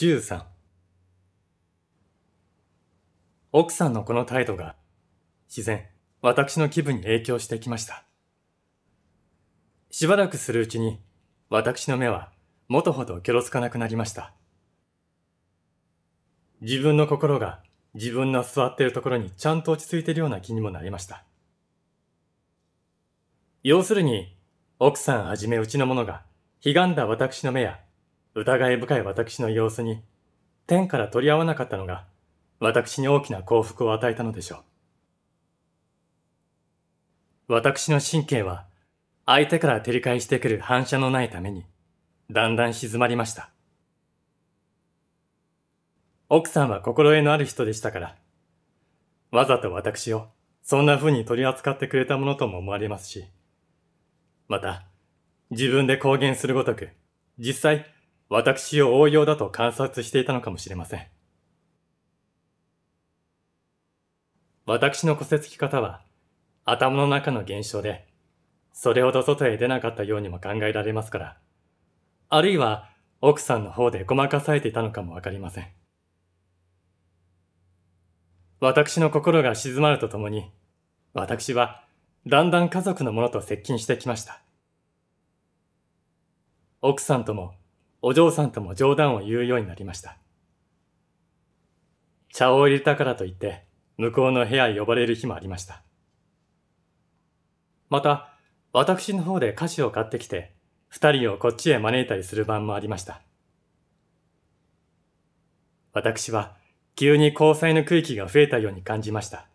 13奥さんのこの態度が自然私の気分に影響してきましたしばらくするうちに私の目は元ほどキョロつかなくなりました自分の心が自分の座っているところにちゃんと落ち着いているような気にもなりました要するに奥さんはじめうちの者がひがんだ私の目や疑い深い私の様子に、天から取り合わなかったのが、私に大きな幸福を与えたのでしょう。私の神経は、相手から照り返してくる反射のないために、だんだん静まりました。奥さんは心得のある人でしたから、わざと私をそんな風に取り扱ってくれたものとも思われますし、また、自分で公言するごとく、実際私を応用だと観察していたのかもしれません。私の骨折き方は頭の中の現象で、それほど外へ出なかったようにも考えられますから、あるいは奥さんの方でごまかされていたのかもわかりません。私の心が静まるとともに、私はだんだん家族のものと接近してきました。奥さんともお嬢さんとも冗談を言うようになりました。茶を入れたからといって、向こうの部屋へ呼ばれる日もありました。また、私の方で菓子を買ってきて、二人をこっちへ招いたりする晩もありました。私は、急に交際の区域が増えたように感じました。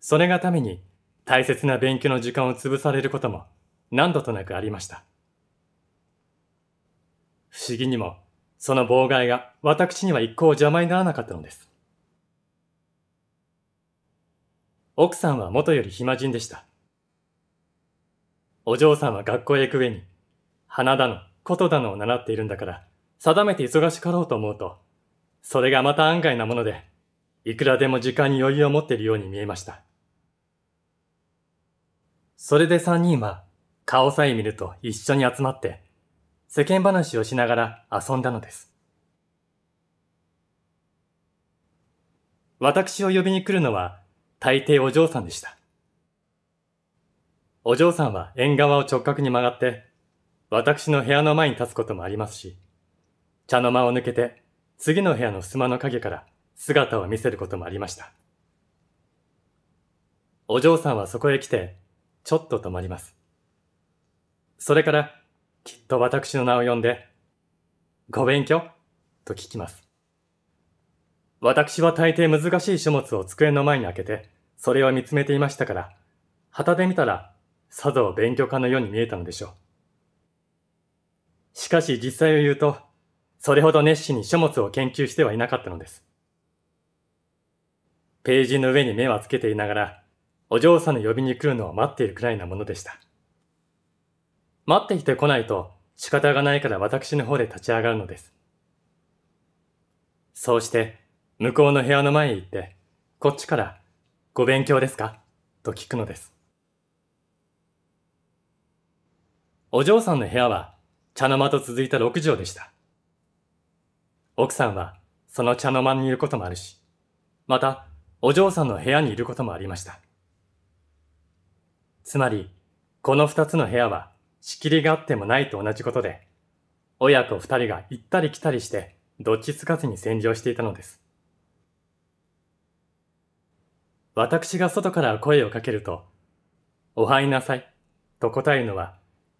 それがために、大切な勉強の時間を潰されることも、何度となくありました。不思議にも、その妨害が私には一向邪魔にならなかったのです。奥さんは元より暇人でした。お嬢さんは学校へ行く上に、花だの、琴だのを習っているんだから、定めて忙しかろうと思うと、それがまた案外なもので、いくらでも時間に余裕を持っているように見えました。それで三人は、顔さえ見ると一緒に集まって、世間話をしながら遊んだのです。私を呼びに来るのは大抵お嬢さんでした。お嬢さんは縁側を直角に曲がって、私の部屋の前に立つこともありますし、茶の間を抜けて次の部屋の襖の影から姿を見せることもありました。お嬢さんはそこへ来て、ちょっと止まります。それからきっと私の名を呼んで、ご勉強と聞きます。私は大抵難しい書物を机の前に開けて、それを見つめていましたから、旗で見たら、さぞ勉強家のように見えたのでしょう。しかし実際を言うと、それほど熱心に書物を研究してはいなかったのです。ページの上に目はつけていながら、お嬢さんの呼びに来るのを待っているくらいなものでした。待っていてこないと仕方がないから私の方で立ち上がるのです。そうして、向こうの部屋の前へ行って、こっちから、ご勉強ですかと聞くのです。お嬢さんの部屋は、茶の間と続いた6畳でした。奥さんは、その茶の間にいることもあるし、また、お嬢さんの部屋にいることもありました。つまり、この二つの部屋は、仕切りがあってもないと同じことで、親と二人が行ったり来たりして、どっちつかずに洗浄していたのです。私が外から声をかけると、おはいなさい、と答えるのは、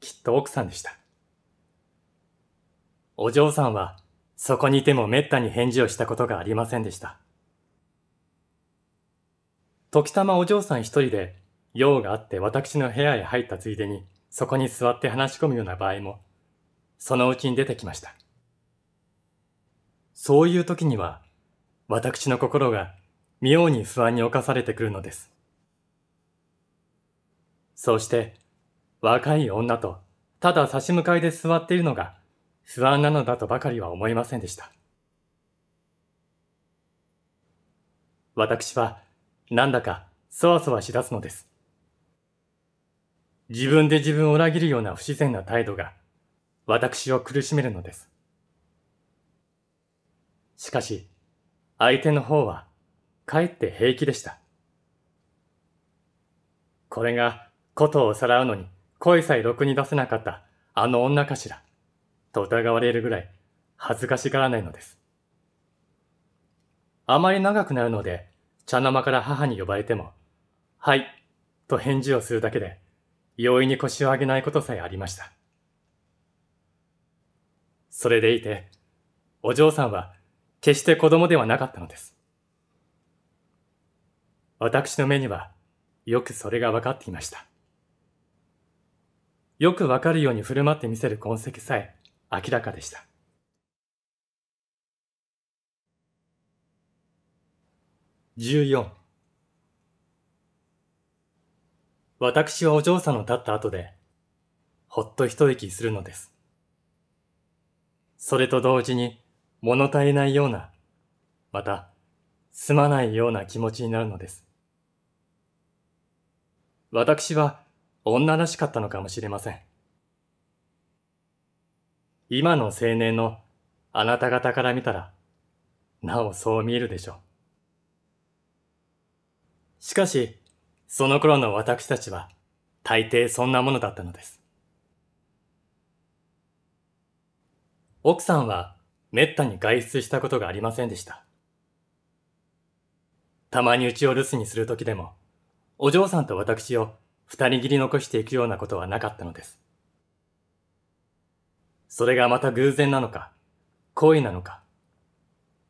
きっと奥さんでした。お嬢さんは、そこにいても滅多に返事をしたことがありませんでした。時たまお嬢さん一人で、用があって私の部屋へ入ったついでに、そこに座って話し込むような場合も、そのうちに出てきました。そういう時には、私の心が妙に不安に侵されてくるのです。そうして、若い女とただ差し向かいで座っているのが不安なのだとばかりは思いませんでした。私はなんだかそわそわしだすのです。自分で自分を裏切るような不自然な態度が私を苦しめるのです。しかし、相手の方はかえって平気でした。これがことをさらうのに声さえろくに出せなかったあの女かしら、と疑われるぐらい恥ずかしがらないのです。あまり長くなるので、茶の間から母に呼ばれても、はい、と返事をするだけで、容易に腰を上げないことさえありました。それでいて、お嬢さんは決して子供ではなかったのです。私の目にはよくそれが分かっていました。よくわかるように振る舞ってみせる痕跡さえ明らかでした。14私はお嬢さんの立った後で、ほっと一息するのです。それと同時に物足りないような、また、すまないような気持ちになるのです。私は女らしかったのかもしれません。今の青年のあなた方から見たら、なおそう見えるでしょう。しかし、その頃の私たちは大抵そんなものだったのです。奥さんはめったに外出したことがありませんでした。たまにうちを留守にする時でも、お嬢さんと私を二人切り残していくようなことはなかったのです。それがまた偶然なのか、恋なのか、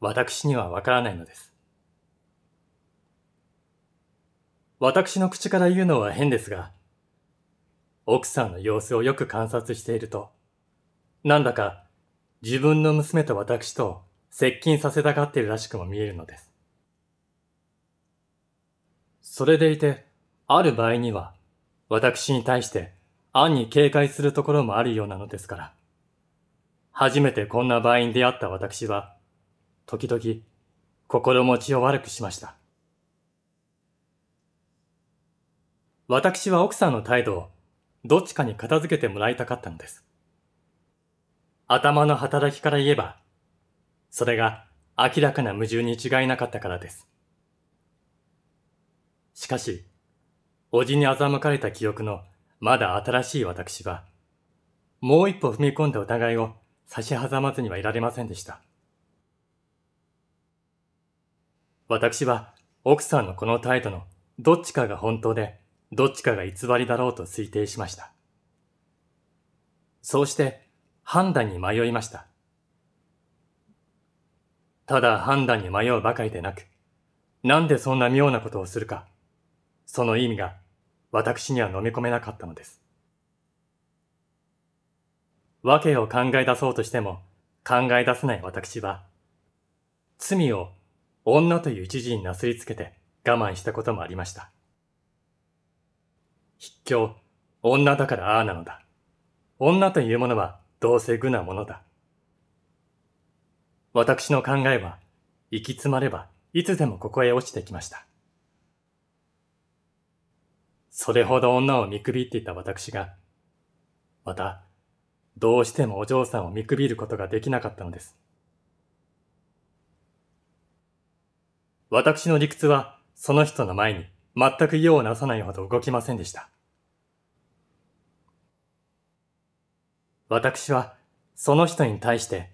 私にはわからないのです。私の口から言うのは変ですが、奥さんの様子をよく観察していると、なんだか自分の娘と私と接近させたがっているらしくも見えるのです。それでいて、ある場合には、私に対して暗に警戒するところもあるようなのですから。初めてこんな場合に出会った私は、時々、心持ちを悪くしました。私は奥さんの態度をどっちかに片付けてもらいたかったのです。頭の働きから言えば、それが明らかな矛盾に違いなかったからです。しかし、おじに欺かれた記憶のまだ新しい私は、もう一歩踏み込んだ疑いを差し挟まずにはいられませんでした。私は奥さんのこの態度のどっちかが本当で、どっちかが偽りだろうと推定しました。そうして判断に迷いました。ただ判断に迷うばかりでなく、なんでそんな妙なことをするか、その意味が私には飲み込めなかったのです。訳を考え出そうとしても考え出せない私は、罪を女という一時になすりつけて我慢したこともありました。卑怯、女だからああなのだ。女というものはどうせ愚なものだ。私の考えは、行き詰まればいつでもここへ落ちてきました。それほど女を見くびっていた私が、また、どうしてもお嬢さんを見くびることができなかったのです。私の理屈は、その人の前に全く用をなさないほど動きませんでした。私はその人に対して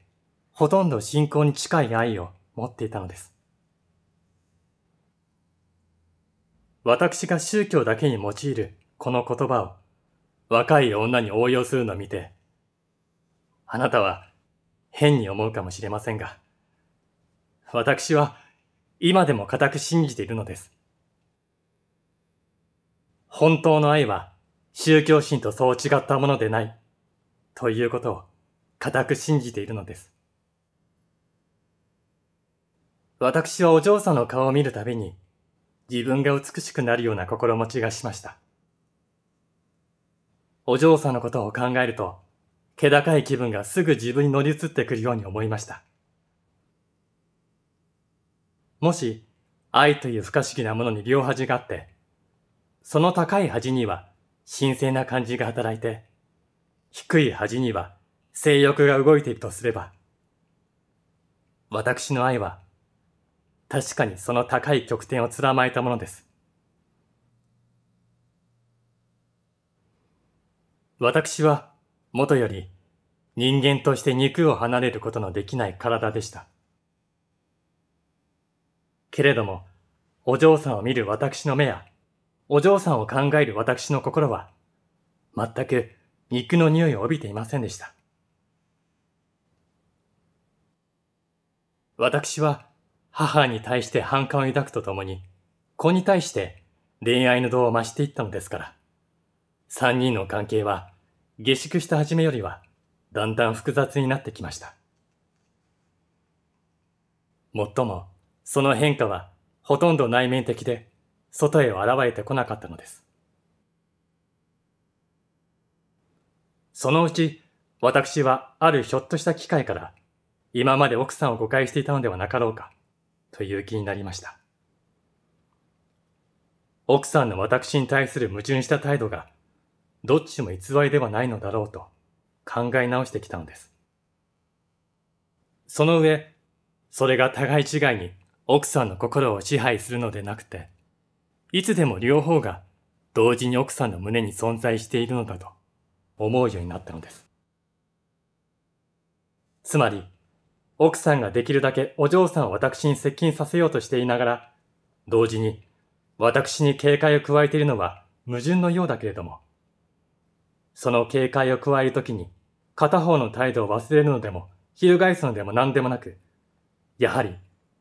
ほとんど信仰に近い愛を持っていたのです。私が宗教だけに用いるこの言葉を若い女に応用するのを見て、あなたは変に思うかもしれませんが、私は今でも固く信じているのです。本当の愛は宗教心とそう違ったものでない、ということを固く信じているのです。私はお嬢さんの顔を見るたびに、自分が美しくなるような心持ちがしました。お嬢さんのことを考えると、気高い気分がすぐ自分に乗り移ってくるように思いました。もし、愛という不可思議なものに両端があって、その高い恥には神聖な感じが働いて、低い恥には性欲が動いているとすれば、私の愛は確かにその高い極点を貫いたものです。私はもとより人間として肉を離れることのできない体でした。けれども、お嬢さんを見る私の目やお嬢さんを考える私の心は、全く肉の匂いを帯びていませんでした。私は母に対して反感を抱くとともに、子に対して恋愛の度を増していったのですから、三人の関係は下宿した初めよりはだんだん複雑になってきました。もっとも、その変化はほとんど内面的で、外へは現れてこなかったのです。そのうち、私はあるひょっとした機会から、今まで奥さんを誤解していたのではなかろうか、という気になりました。奥さんの私に対する矛盾した態度が、どっちも偽りではないのだろうと考え直してきたのです。その上、それが互い違いに奥さんの心を支配するのでなくて、いつでも両方が同時に奥さんの胸に存在しているのだと思うようになったのです。つまり、奥さんができるだけお嬢さんを私に接近させようとしていながら、同時に私に警戒を加えているのは矛盾のようだけれども、その警戒を加えるときに片方の態度を忘れるのでも、翻すのでも何でもなく、やはり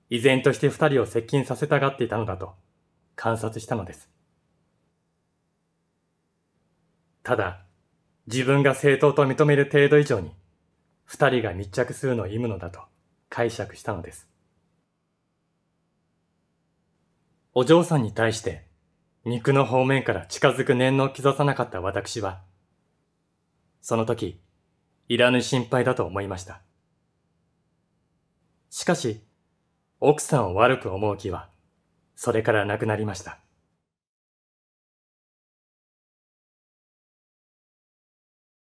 依然として二人を接近させたがっていたのだと観察したのです。ただ、自分が正当と認める程度以上に、二人が密着するのを意むのだと解釈したのです。お嬢さんに対して、肉の方面から近づく念の刻さなかった私は、その時、いらぬ心配だと思いました。しかし、奥さんを悪く思う気はそれから亡くなりました。